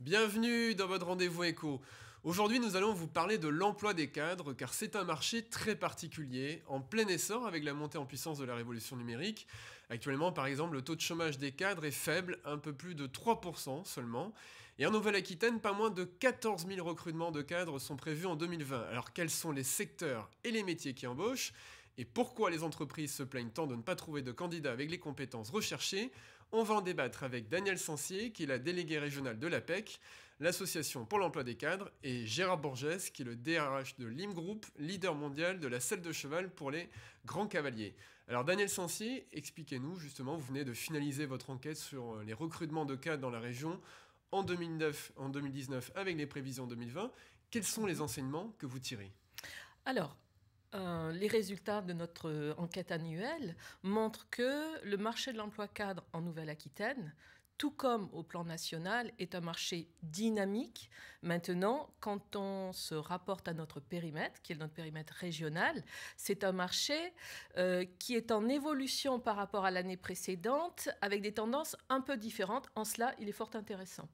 Bienvenue dans votre rendez-vous éco. Aujourd'hui, nous allons vous parler de l'emploi des cadres, car c'est un marché très particulier, en plein essor avec la montée en puissance de la révolution numérique. Actuellement, par exemple, le taux de chômage des cadres est faible, un peu plus de 3% seulement. Et en Nouvelle-Aquitaine, pas moins de 14 000 recrutements de cadres sont prévus en 2020. Alors, quels sont les secteurs et les métiers qui embauchent et pourquoi les entreprises se plaignent tant de ne pas trouver de candidats avec les compétences recherchées On va en débattre avec Daniel Sancier, qui est la déléguée régionale de l'APEC, l'association pour l'emploi des cadres, et Gérard Borges, qui est le DRH de l'IM Group, leader mondial de la selle de cheval pour les grands cavaliers. Alors Daniel Sensier, expliquez-nous justement, vous venez de finaliser votre enquête sur euh, les recrutements de cadres dans la région en 2009, en 2019 avec les prévisions 2020. Quels sont les mhm. enseignements que vous tirez Alors, euh, les résultats de notre euh, enquête annuelle montrent que le marché de l'emploi cadre en Nouvelle-Aquitaine, tout comme au plan national, est un marché dynamique. Maintenant, quand on se rapporte à notre périmètre, qui est notre périmètre régional, c'est un marché euh, qui est en évolution par rapport à l'année précédente, avec des tendances un peu différentes. En cela, il est fort intéressant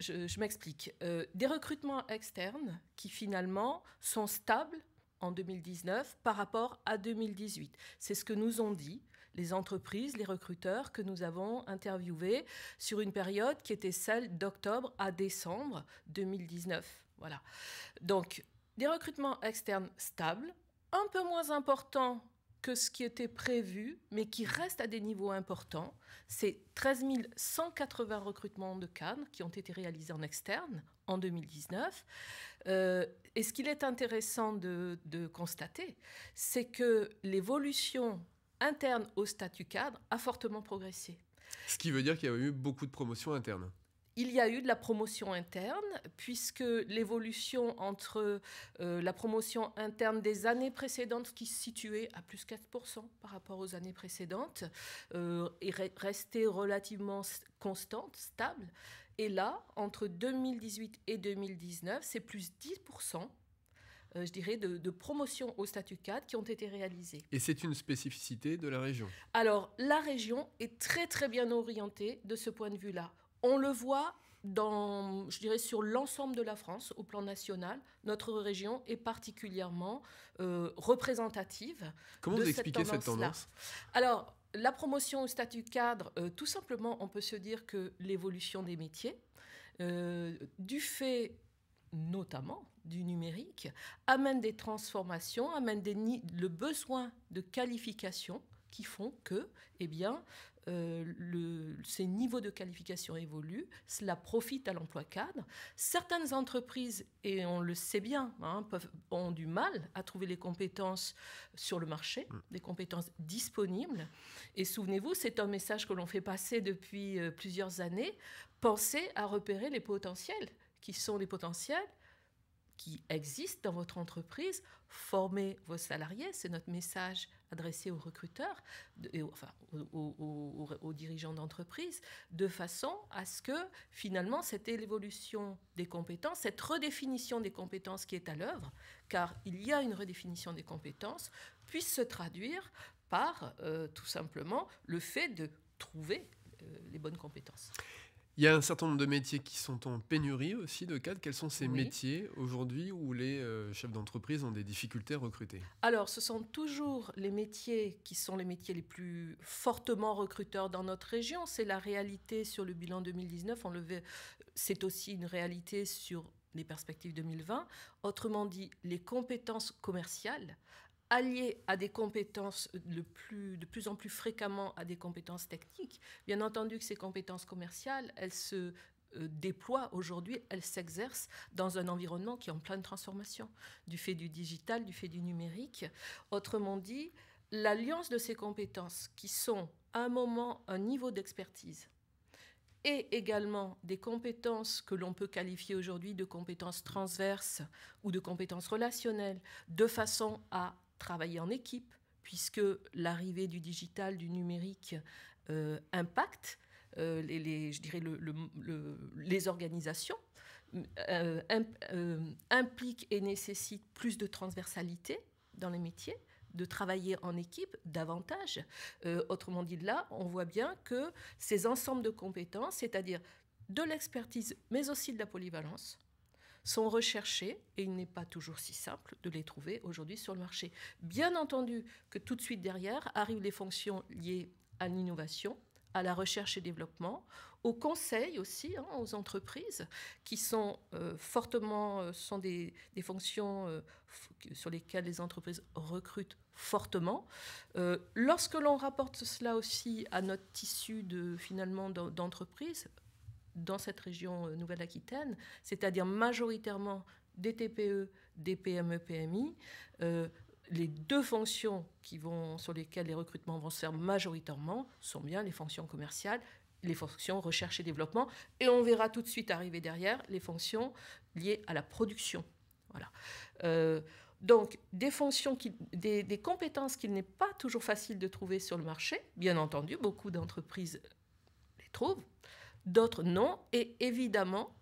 je, m'explique. Euh, des recrutements externes qui finalement sont stables en 2019 par rapport à 2018. C'est ce que nous ont dit les entreprises, les recruteurs que nous avons interviewés sur une période qui était celle d'octobre à décembre 2019. Voilà. Donc, des recrutements externes stables, un peu moins importants que ce qui était prévu, mais qui reste à des niveaux importants. C'est 13 180 recrutements de cadres qui ont été réalisés en externe en 2019. Euh, et ce qu'il est intéressant de, de constater, c'est que l'évolution interne au statut cadre a fortement progressé. Ce qui veut dire qu'il y a eu beaucoup de promotions internes il y a eu de la promotion interne, puisque l'évolution entre euh, la promotion interne des années précédentes, qui se situait à plus 4% par rapport aux années précédentes, euh, est restée relativement constante, stable. Et là, entre 2018 et 2019, c'est plus 10% euh, je dirais, de, de, promotion au statut 4 qui ont été réalisées. Et c'est une spécificité de la région Alors, la région est très, très bien orientée de ce point de vue-là. On le voit dans, je dirais, sur l'ensemble de la France, au plan national, notre région est particulièrement euh, représentative. Comment vous cette tendance Alors, la promotion au statut cadre, euh, tout simplement, on peut se dire que l'évolution des métiers, euh, du fait notamment du numérique, amène des transformations, amène des, le besoin de qualification qui font que, eh bien, euh, le, ces niveaux de qualification évoluent, cela profite à l'emploi cadre. Certaines entreprises, et on le sait bien, hein, ont du mal à trouver les compétences sur le marché, des mm. compétences disponibles. Et souvenez-vous, c'est un message que l'on fait passer depuis euh, plusieurs années. Pensez à repérer les potentiels, qui sont les potentiels qui existent dans votre entreprise, former vos salariés, c'est notre message adressé aux recruteurs, et aux, dirigeants d'entreprise, de façon à ce que finalement cette évolution des compétences, cette redéfinition des compétences qui est à l'œuvre, car il y a une redéfinition des compétences, puisse se traduire par euh, tout simplement le fait de trouver euh, les bonnes compétences. Il y a un certain nombre de métiers qui sont en pénurie aussi de cadres. Quels sont ces métiers aujourd'hui où les euh, chefs d'entreprise ont des difficultés à recruter Alors, ce sont toujours les métiers qui sont les métiers les plus fortement recruteurs dans notre région. C'est la réalité sur le bilan 2019. c'est aussi une réalité sur les perspectives 2020. Autrement dit, les compétences commerciales alliés à des compétences de euh, plus, de plus en plus fréquemment à des compétences techniques, bien entendu que ces compétences commerciales, elles se euh, déploient aujourd'hui, elles s'exercent dans un environnement qui est en pleine transformation, du fait du digital, du fait du numérique. Autrement dit, l'alliance de ces compétences qui sont à un moment un niveau d'expertise et également des compétences que l'on peut qualifier aujourd'hui de compétences transverses ou de compétences relationnelles, de façon à travailler en équipe, puisque l'arrivée du digital, du numérique euh, impacte euh, les, je dirais les organisations, euh, implique et nécessite plus de transversalité dans les métiers de travailler en équipe davantage. autrement dit, là, on voit bien que ces ensembles de compétences, c'est-à-dire de l'expertise, mais aussi de la polyvalence, sont recherchés et il n'est pas toujours si simple de les trouver aujourd'hui sur le marché. Bien entendu que tout de suite derrière arrivent les fonctions liées à l'innovation, à la recherche et développement, au conseil aussi, hein, aux entreprises, qui sont euh, fortement, euh, sont des, fonctions euh, sur lesquelles les entreprises recrutent fortement. lorsque l'on rapporte cela aussi à notre tissu de, finalement d'entreprises, dans cette région euh, Nouvelle-Aquitaine, c'est-à-dire majoritairement des TPE, des PME, PMI. Euh, les deux fonctions qui vont, sur lesquelles les recrutements vont se faire majoritairement sont bien les fonctions commerciales, les fonctions recherche et développement, et on verra tout de suite arriver derrière les fonctions liées à la production. Voilà. Euh, donc, des fonctions, qui, des compétences qu'il n'est pas toujours facile de trouver sur le marché, bien entendu, beaucoup d'entreprises les trouvent, d'autres non. Et évidemment,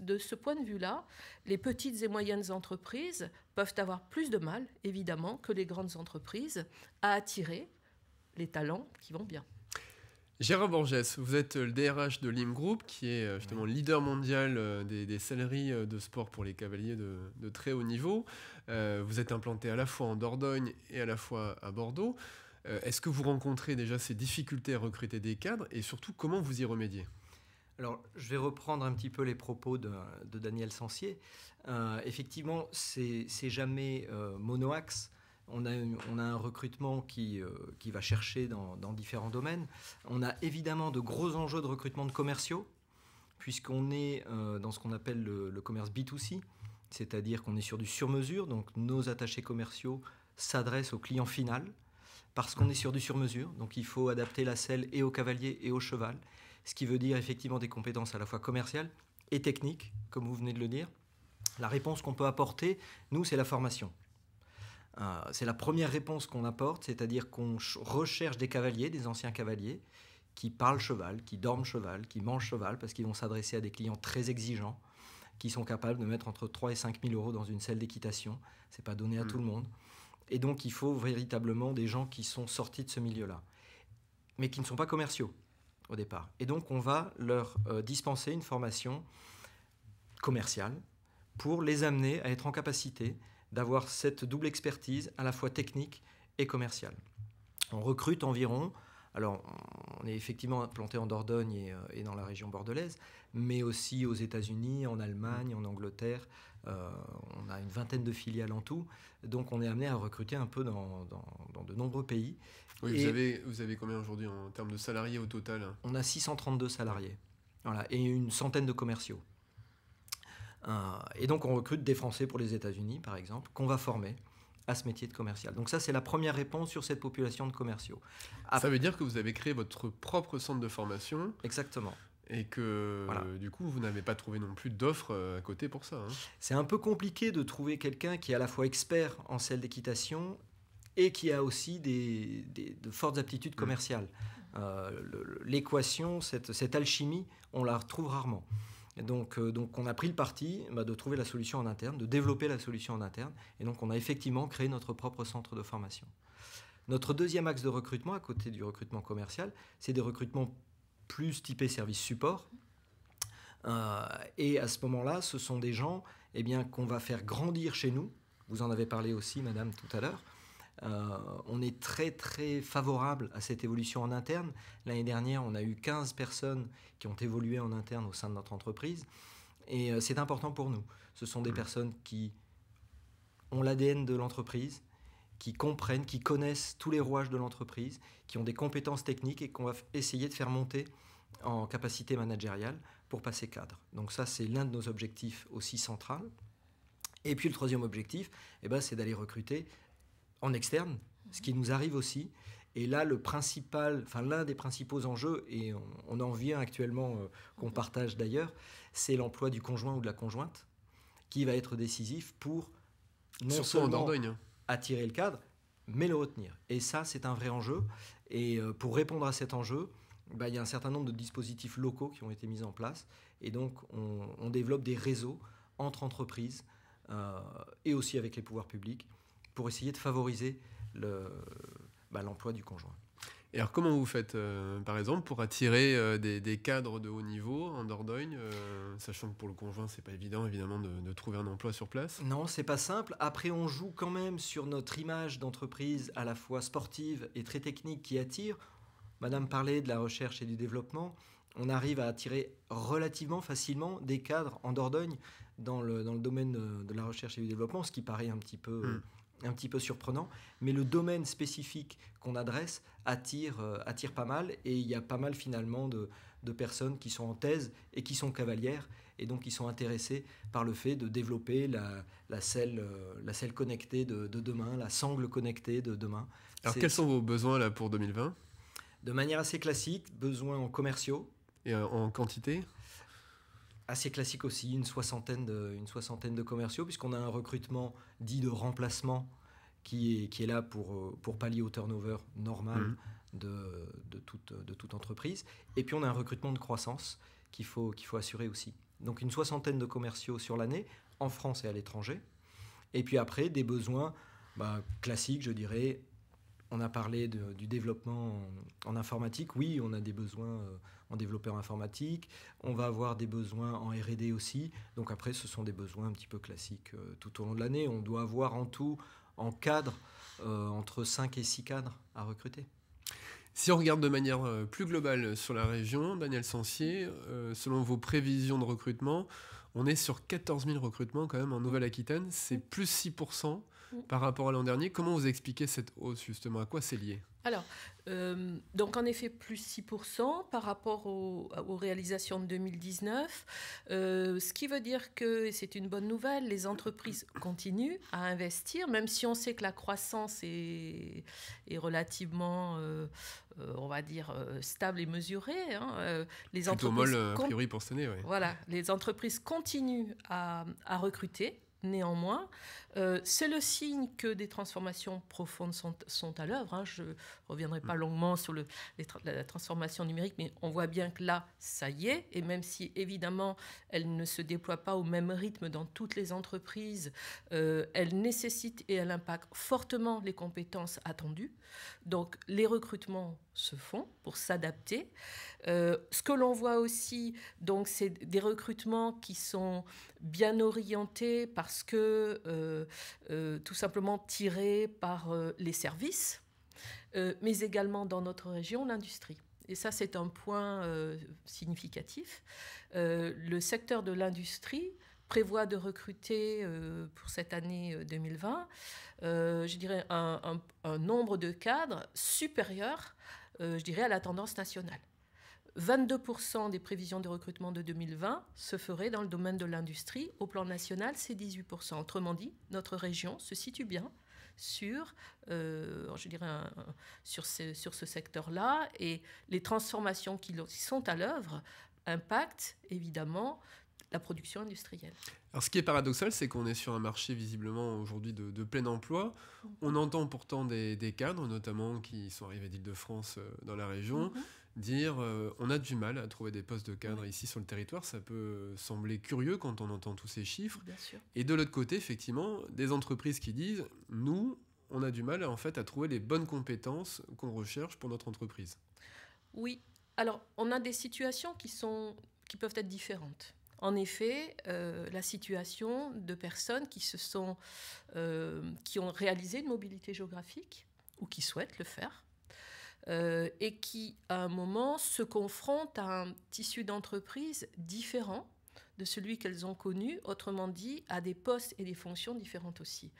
de ce point de vue-là, les petites et moyennes entreprises peuvent avoir plus de mal, évidemment, que les grandes entreprises à attirer les talents qui vont bien. Gérard Borges, vous êtes le DRH de Lim Group, qui est euh, justement leader mondial euh, des, des euh, de sport pour les cavaliers de, très haut niveau. vous êtes implanté à la fois en Dordogne et à la fois à Bordeaux. Est-ce que vous rencontrez déjà ces difficultés à recruter des cadres et surtout comment vous y remédiez alors, je vais reprendre un petit peu les propos de, Daniel Sancier. Euh, effectivement, c'est jamais euh, monoaxe. On a, un recrutement qui, euh, va chercher dans, différents domaines. On a évidemment de gros enjeux de recrutement de commerciaux, puisqu'on est euh, dans ce qu'on appelle le, commerce B2C, c'est-à-dire qu'on est sur du sur-mesure, donc nos attachés commerciaux s'adressent au client final, parce qu'on est sur du sur-mesure, donc il faut adapter la selle et au cavalier et au cheval ce qui veut dire effectivement des compétences à la fois commerciales et techniques, comme vous venez de le dire. La réponse qu'on peut apporter, nous, c'est la formation. Euh, c'est la première réponse qu'on apporte, c'est-à-dire qu'on recherche des cavaliers, des anciens cavaliers, qui parlent cheval, qui dorment cheval, qui mangent cheval, parce qu'ils vont s'adresser à des clients très exigeants, qui sont capables de mettre entre 3 et 5 000 euros dans une selle d'équitation. Ce n'est pas donné à mmh. tout le monde. Et donc, il faut véritablement des gens qui sont sortis de ce milieu-là, mais qui ne sont pas commerciaux au départ. Et donc, on va leur euh, dispenser une formation commerciale pour les amener à être en capacité d'avoir cette double expertise à la fois technique et commerciale. On recrute environ, alors on est effectivement implanté en Dordogne euh, et, dans la région bordelaise, mais aussi aux États-Unis, en Allemagne, en Angleterre. Euh, on a une vingtaine de filiales en tout, donc on est amené à recruter un peu dans, dans de nombreux pays. Oui, vous, avez, vous avez combien aujourd'hui en termes de salariés au total hein On a 632 salariés. Voilà, et une centaine de commerciaux. Euh, et donc on recrute des Français pour les États-Unis, par exemple, qu'on va former à ce métier de commercial. Donc ça, c'est la première réponse sur cette population de commerciaux. ça veut dire que vous avez créé votre propre centre de formation. Exactement. Et que du coup, vous n'avez pas trouvé non plus d'offres euh, à côté pour ça. Hein c'est un peu compliqué de trouver quelqu'un qui est à la fois expert en celle d'équitation et qui a aussi des, de fortes aptitudes mm. commerciales. Euh, l'équation, cette, cette, alchimie, on la retrouve rarement. Donc, euh, donc on a pris le parti bah, de trouver la solution en interne, de développer la solution en interne, et donc on a effectivement créé notre propre centre de formation. Notre deuxième axe de recrutement, à côté du recrutement commercial, c'est des recrutements plus typés service support. Euh, et à ce moment-là, ce sont des gens et eh bien, qu'on va faire grandir chez nous. Vous en avez parlé aussi, madame, tout à l'heure. Euh, on est très très favorable à cette évolution en interne. L'année dernière, on a eu 15 personnes qui ont évolué en interne au sein de notre entreprise. Et euh, c'est important pour nous. Ce sont des mm. personnes qui ont l'ADN de l'entreprise, qui comprennent, qui connaissent tous les rouages de l'entreprise, qui ont des compétences techniques et qu'on va essayer de faire monter en capacité managériale pour passer cadre. Donc ça, c'est l'un de nos objectifs aussi central. Et puis le troisième objectif, eh ben, c'est d'aller recruter en externe, ce qui nous arrive aussi. Et là, le principal, enfin l'un des principaux enjeux, et on, en vient actuellement, euh, qu'on mhm. partage d'ailleurs, c'est l'emploi du conjoint ou de la conjointe, qui va être décisif pour non seulement hein. attirer le cadre, mais le retenir. Et ça, c'est un vrai enjeu. Et euh, pour répondre à cet enjeu, bah, il y a un certain nombre de dispositifs locaux qui ont été mis en place. Et donc, on, développe des réseaux entre entreprises euh, et aussi avec les pouvoirs publics pour essayer de favoriser bah, l'emploi le, du conjoint. Et alors, comment vous faites, euh, par exemple, pour attirer euh, des, cadres de haut niveau en Dordogne, euh, sachant que pour le conjoint, c'est pas évident, évidemment, de, trouver un emploi sur place Non, c'est pas simple. Après, on joue quand même sur notre image d'entreprise à la fois sportive et très technique qui attire. Madame parlait de la recherche et du développement. On arrive à attirer relativement facilement des cadres en Dordogne dans le, dans le domaine de, la recherche et du développement, ce qui paraît un petit peu. Hmm un petit peu surprenant, mais le domaine spécifique qu'on adresse attire, euh, attire pas mal et il y a pas mal finalement de, personnes qui sont en thèse et qui sont cavalières et donc qui sont intéressées par le fait de développer la, la, selle, euh, la selle connectée de, demain, la sangle connectée de demain. Alors quels sont vos besoins là pour 2020 De manière assez classique, besoins en commerciaux. Et euh, en quantité assez classique aussi, une soixantaine de, une soixantaine de commerciaux, puisqu'on a un recrutement dit de remplacement qui est, qui est là pour, euh, pour pallier au turnover normal mhm. de, de, toute, entreprise. Et puis on a un recrutement de croissance qu'il faut, faut assurer aussi. Donc une soixantaine de commerciaux sur l'année, en France et à l'étranger. Et puis après, des besoins bah, classiques, je dirais, on a parlé du développement en, informatique. Oui, on a des besoins euh, en développeur informatique. On va avoir des besoins en RD aussi. Donc après, ce sont des besoins un petit peu classiques euh, tout au long de l'année. On doit avoir en tout, en cadre, euh, entre 5 et 6 cadres à recruter. Si on regarde de manière plus globale sur la région, Daniel Sancier, selon vos prévisions de recrutement, on est sur 14 000 recrutements quand même en Nouvelle-Aquitaine. C'est plus 6 Mmh. par rapport à l'an dernier. Comment vous expliquez cette hausse justement À quoi c'est lié Alors, euh, donc en effet, plus 6% par rapport aux réalisations de 2019, euh, ce qui veut dire que, et c'est une bonne nouvelle, les entreprises continuent à investir, même si on sait que la croissance est, relativement, euh, on va dire, stable et mesurée. Hein. les Plutôt entreprises molle, pour cette année, Voilà, les entreprises continuent à recruter Néanmoins, euh, c'est le signe que des transformations profondes sont, à l'œuvre. Hein. Je ne reviendrai pas mm. longuement sur la transformation numérique, mais on voit bien que là, ça y est. Et même si, évidemment, elle ne se déploie pas au même rythme dans toutes les entreprises, euh, elle nécessite et elle impacte fortement les compétences attendues. Donc, les recrutements se font pour s'adapter. Euh, ce que l'on voit aussi, donc, c'est des recrutements qui sont bien orientés parce que euh, euh, tout simplement tirés par les services, mais également dans notre région l'industrie. Et ça, c'est un point significatif. le secteur de l'industrie prévoit de recruter pour cette année 2020, je dirais, un, un, nombre de cadres supérieur euh, je dirais, à la tendance nationale. 22% des prévisions de recrutement de 2020 se feraient dans le domaine de l'industrie. Au plan national, c'est 18%. Autrement dit, notre région se situe bien sur, euh, je dirais sur ce secteur-là et les transformations qui sont à l'œuvre impactent évidemment la production industrielle. Alors ce qui est paradoxal, c'est qu'on est sur un marché visiblement aujourd'hui de, plein emploi. Mhm. On entend pourtant des, cadres, notamment qui sont arrivés d'Île-de-France euh, dans la région, mhm. dire euh, on a du mal à trouver des postes de cadres ici sur le territoire. Ça peut sembler curieux quand on entend tous ces chiffres. Et de l'autre côté, effectivement, des entreprises qui disent nous, on a du mal en fait à trouver les bonnes compétences qu'on recherche pour notre entreprise. Oui. Alors, on a des situations qui sont qui peuvent être différentes en effet euh, la situation de personnes qui, se sont, euh, qui ont réalisé une mobilité géographique ou qui souhaitent le faire. Euh, et qui, à un moment, se confrontent à un tissu d'entreprise différent de celui qu'elles ont connu, autrement dit, à des postes et des fonctions différentes aussi.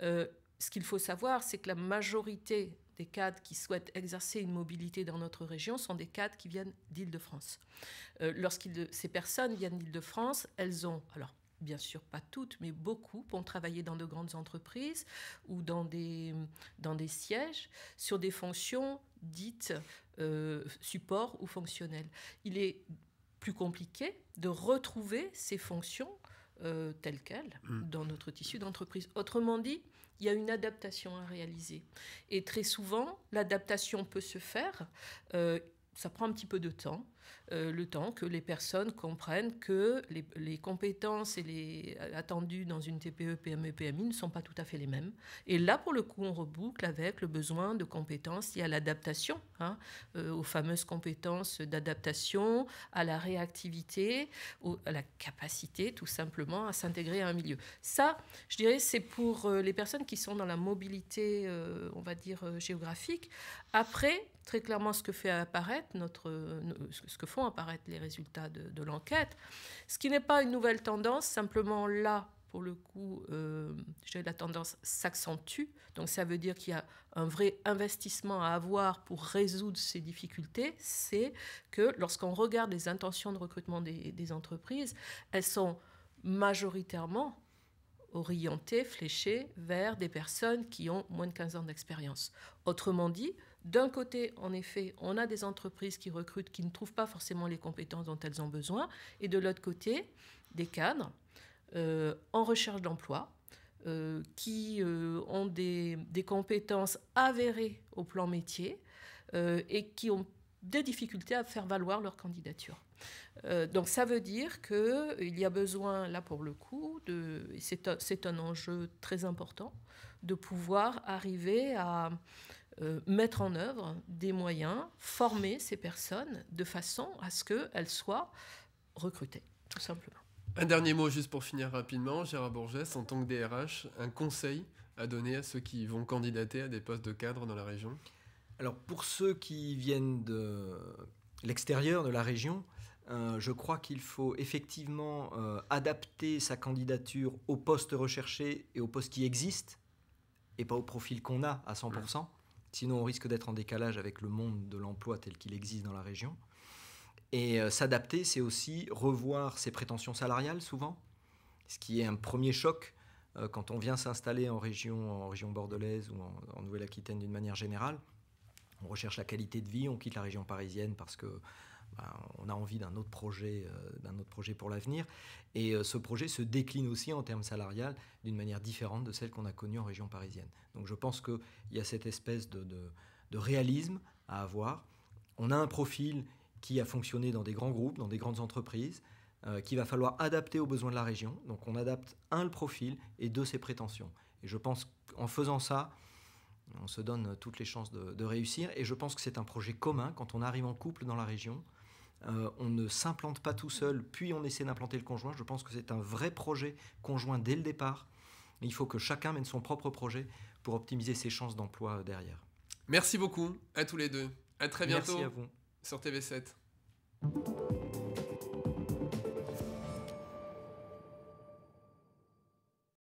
ce qu'il faut savoir, c'est que la majorité des cadres qui souhaitent exercer une mobilité dans notre région sont des cadres qui viennent d'Île-de-France. Euh, lorsque ces personnes viennent d'Île-de-France, elles ont, alors bien sûr pas toutes, mais beaucoup, ont travaillé dans de grandes entreprises ou dans des, sièges sur des fonctions dites euh, support ou fonctionnelles. Il est plus compliqué de retrouver ces fonctions euh, telle qu'elle, mm. dans notre tissu d'entreprise. Autrement dit, il y a une adaptation à réaliser. Et très souvent, l'adaptation peut se faire. Euh, ça prend un petit peu de temps. Euh, le temps que les personnes comprennent que les, compétences et les euh, attendus dans une TPE, PME, PMI ne sont pas tout à fait les mêmes. Et là, pour le coup, on reboucle avec le besoin de compétences liées à l'adaptation, hein, euh, aux fameuses compétences d'adaptation, à la réactivité, à la capacité tout simplement à s'intégrer à un milieu. Ça, je dirais, c'est pour les personnes qui sont dans la mobilité, on va dire, géographique. Après, très clairement, ce que fait apparaître notre, que font apparaître les résultats de, l'enquête, ce qui n'est pas une nouvelle tendance, simplement là, pour le coup, euh, la tendance s'accentue. Donc ça veut dire qu'il y a un vrai investissement à avoir pour résoudre ces difficultés. C'est que lorsqu'on regarde les intentions de recrutement des entreprises, elles sont majoritairement orientées, fléchées vers des personnes qui ont moins de 15 ans d'expérience. Autrement dit, d'un côté, en effet, on a des entreprises qui recrutent, qui ne trouvent pas forcément les compétences dont elles ont besoin, et de l'autre côté, des cadres euh, en recherche d'emploi, euh, qui euh, ont des, compétences avérées au plan métier et qui ont des difficultés à faire valoir leur candidature. donc ça veut dire qu'il y a besoin, là pour le coup, c'est un, enjeu très important, de pouvoir arriver à, euh, mettre en œuvre des moyens, former ces personnes de façon à ce qu'elles soient recrutées, tout simplement. Un dernier mot juste pour finir rapidement, Gérard Bourget, en tant que DRH, un conseil à donner à ceux qui vont candidater à des postes de cadre dans la région Alors pour ceux qui viennent de l'extérieur de la région, euh, je crois qu'il faut effectivement euh, adapter sa candidature au poste recherché et au poste qui existe et pas au profil qu'on a à 100%. Sinon, on risque d'être en décalage avec le monde de l'emploi tel qu'il existe dans la région. Et euh, s'adapter, c'est aussi revoir ses prétentions salariales souvent, ce qui est un premier choc euh, quand on vient s'installer en région, en région bordelaise ou en Nouvelle-Aquitaine d'une manière générale. On recherche la qualité de vie, on quitte la région parisienne parce que ben, on a envie d'un autre projet, euh, pour l'avenir. Et euh, ce projet se décline aussi en termes salariales d'une manière différente de celle qu'on a connue en région parisienne. Donc je pense qu'il y a cette espèce de, réalisme à avoir. On a un profil qui a fonctionné dans des grands groupes, dans des grandes entreprises, qui euh, qu'il va falloir adapter aux besoins de la région. Donc on adapte, un, le profil et deux, ses prétentions. Et je pense qu'en faisant ça, on se donne toutes les chances de réussir. Et je pense que c'est un projet commun quand on arrive en couple dans la région. Euh, on ne s'implante pas tout seul, puis on essaie d'implanter le conjoint. Je pense que c'est un vrai projet conjoint dès le départ. Il faut que chacun mène son propre projet pour optimiser ses chances d'emploi derrière. Merci beaucoup à tous les deux. À très bientôt Merci sur TV7.